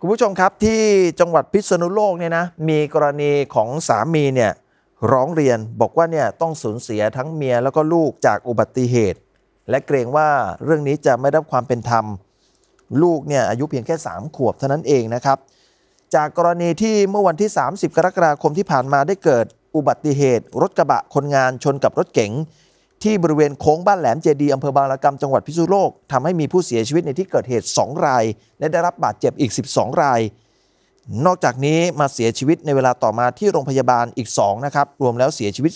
คุณผู้ชมครับที่จังหวัดพิษณุโลกเนี่ยนะมีกรณีของสามีเนี่ยร้องเรียนบอกว่าเนี่ยต้องสูญเสียทั้งเมียแล้วก็ลูกจากอุบัติเหตุ และเกรงว่าเรื่องนี้จะไม่รับความเป็นธรรม ลูกเนี่ยอายุเพียงแค่ 3 ขวบเท่านั้นเองนะครับ จากกรณีที่เมื่อวันที่ 30 กรกฎาคมที่ผ่านมาได้เกิดอุบัติเหตุ รถกระบะคนงานชนกับรถเก๋งที่บริเวณโค้งบ้านแหลม เจดี อำเภอบางละกำจังหวัดพิษณุโลกทำให้มีผู้เสียชีวิตในที่เกิดเหตุ 2 ราย และได้รับบาดเจ็บอีก 12 ราย นอกจากนี้มาเสียชีวิตในเวลาต่อมาที่โรงพยาบาลอีก 2 นะครับ รวมแล้วเสียชีวิต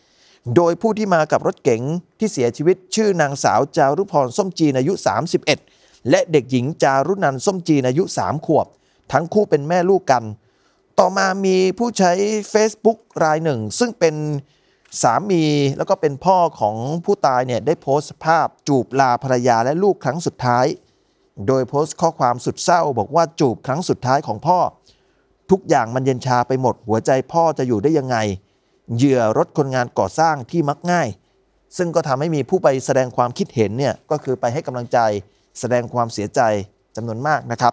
4 โดยผู้ที่มากับรถเก๋งที่เสียชีวิต ชื่อนางสาวจารุพรส้มจีนอายุ 31 และเด็กหญิงจารุนันส้มจีนอายุ 3 ขวบ ทั้งคู่เป็นแม่ลูกกัน ต่อมามีผู้ใช้ Facebook รายหนึ่งซึ่งเป็นสามีแล้วก็เป็นพ่อของผู้ตายเนี่ยได้โพสต์ภาพจูบลาภรรยาและลูกครั้งสุดท้าย โดยโพสต์ข้อความสุดเศร้า บอกว่าจูบครั้งสุดท้ายของพ่อ ทุกอย่างมันเย็นชาไปหมด หัวใจพ่อจะอยู่ได้ยังไงเหยื่อรถคนงานก่อสร้างที่มักง่าย ซึ่งก็ทำให้มีผู้ไปแสดงความคิดเห็นเนี่ยก็คือไปให้กำลังใจแสดงความเสียใจจำนวนมากนะครับ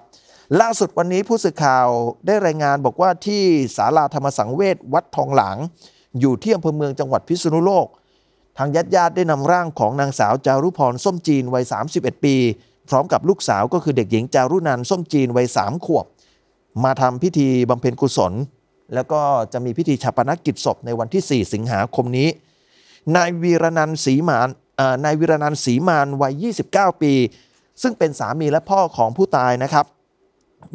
ล่าสุดวันนี้ผู้สื่อข่าวได้รายงานบอกว่าที่ศาลาธรรมสังเวชวัดทองหลังอยู่ที่อำเภอเมืองจังหวัดพิษณุโลก ทางญาติญาติได้นำร่างของนางสาวจารุพรส้มจีนวัย 31 ปี พร้อมกับลูกสาวก็คือเด็กหญิงจารุนันส้มจีนวัยสามขวบ มาทำพิธีบำเพ็ญกุศล แล้วก็จะมีพิธีชาปนกิจศพในวันที่ 4 สิงหาคมนี้ นายวีรนันสีมานนายวีรนันสีมานวัย29 ปี ซึ่งเป็นสามีและพ่อของผู้ตายนะครับ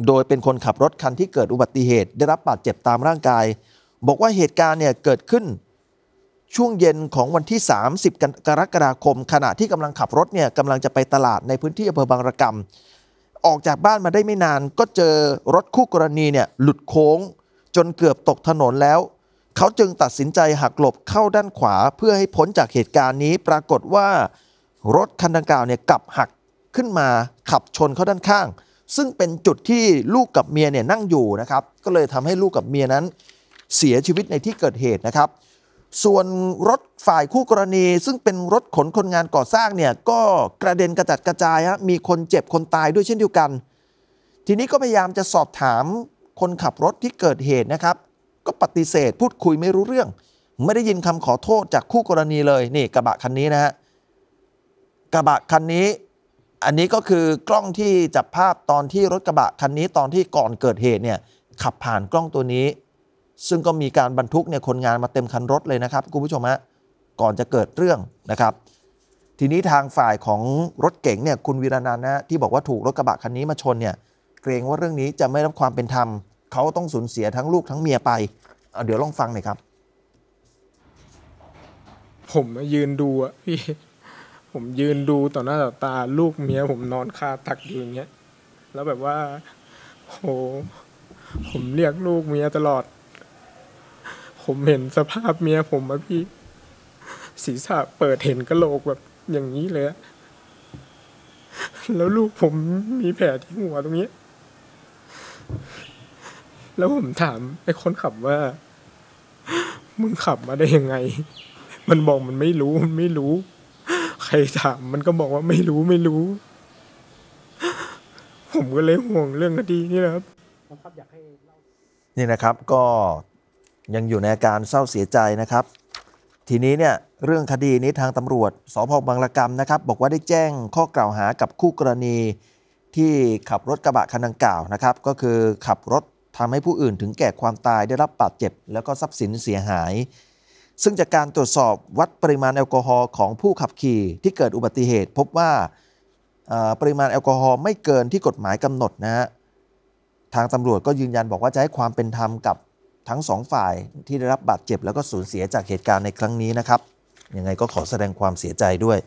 โดยเป็นคนขับรถคันที่เกิดอุบัติเหตุ ได้รับบาดเจ็บตามร่างกายบอกว่าเหตุการณ์เนี่ยเกิดขึ้น ช่วงเย็นของวันที่ 30 กรกฎาคม ขณะที่กำลังขับรถเนี่ยกำลังจะไปตลาดในพื้นที่อำเภอบางระกำออกจากบ้านมาได้ไม่นานก็เจอรถคู่กรณีเนี่ยหลุดโค้ง จนเกือบตกถนนแล้ว เขาจึงตัดสินใจหักหลบเข้าด้านขวา เพื่อให้พ้นจากเหตุการณ์นี้ปรากฏว่า รถคันดังกล่าวเนี่ยกลับหักขึ้นมาขับชนเข้าด้านข้าง ซึ่งเป็นจุดที่ลูกกับเมียเนี่ยนั่งอยู่นะครับ ก็เลยทำให้ลูกกับเมียนั้นเสียชีวิตในที่เกิดเหตุนะครับ ส่วนรถฝ่ายคู่กรณี ซึ่งเป็นรถขนคนงานก่อสร้างเนี่ยก็กระเด็นกระจัดกระจายฮะมีคนเจ็บคนตายด้วยเช่นเดียวกัน ทีนี้ก็พยายามจะสอบถามคนขับรถที่เกิดเหตุนะครับ ก็ปฏิเสธพูดคุยไม่รู้เรื่อง ไม่ได้ยินคำขอโทษจากคู่กรณีเลยนี่กระบะคันนี้นะฮะกระบะคันนี้ อันนี้ก็คือกล้องที่จับภาพตอนที่รถกระบะคันนี้ตอนที่ก่อนเกิดเหตุเนี่ยขับผ่านกล้องตัวนี้ซึ่งก็มีการบรรทุกเนี่ยคนงานมาเต็มคันรถเลยนะครับคุณผู้ชมฮะก่อนจะเกิดเรื่องนะครับ ทีนี้ทางฝ่ายของรถเก๋งเนี่ยคุณวีรนันนะที่บอกว่าถูกรถกระบะคันนี้มาชนเนี่ย เกรงว่าเรื่องนี้จะไม่รับความเป็นธรรมเขาต้องสูญเสียทั้งลูกทั้งเมียไปเเดี๋ยวลองฟังหน่อยครับ ผมยืนดูอะพี่ผมยืนดูต่อหน้าต่อตาลูกเมียผมนอนคาตักอยู่อย่างเงี้ยแล้วแบบว่า โห ผมเรียกลูกเมียตลอดผมเห็นสภาพเมียผมอะพี่ศีรษะเปิดเห็นกระโหลกแบบอย่างนี้เลยแล้วลูกผมมีแผลที่หัวตรงนี้ แล้วผมถามไอ้คนขับว่า มึงขับมาได้ยังไง มันบอกมันไม่รู้ มันไม่รู้ ใครถามมันก็บอกว่าไม่รู้ไม่รู้ ผมก็เลยห่วงเรื่องคดีนี่นะครับนี่นะครับก็ยังอยู่ในอาการเศร้าเสียใจนะครับ ทีนี้เนี่ยเรื่องคดีนี้ทางตำรวจสพบางระกรรมนะครับ บอกว่าได้แจ้งข้อกล่าวหากับคู่กรณีที่ขับรถกระบะคันดังกล่าวนะครับก็คือขับรถทำให้ผู้อื่นถึงแก่ความตายได้รับบาดเจ็บ แล้วก็ทรัพย์สินเสียหาย ซึ่งจากการตรวจสอบวัดปริมาณแอลกอฮอล์ของผู้ขับขี่ที่เกิดอุบัติเหตุ พบว่าปริมาณแอลกอฮอล์ไม่เกินที่กฎหมายกำหนดนะฮะทางตำรวจก็ยืนยันบอกว่าจะให้ความเป็นธรรมกับทั้งสองฝ่ายที่ได้รับบาดเจ็บแล้วก็สูญเสียจากเหตุการณ์ในครั้งนี้นะครับ ยังไงก็ขอแสดงความเสียใจด้วย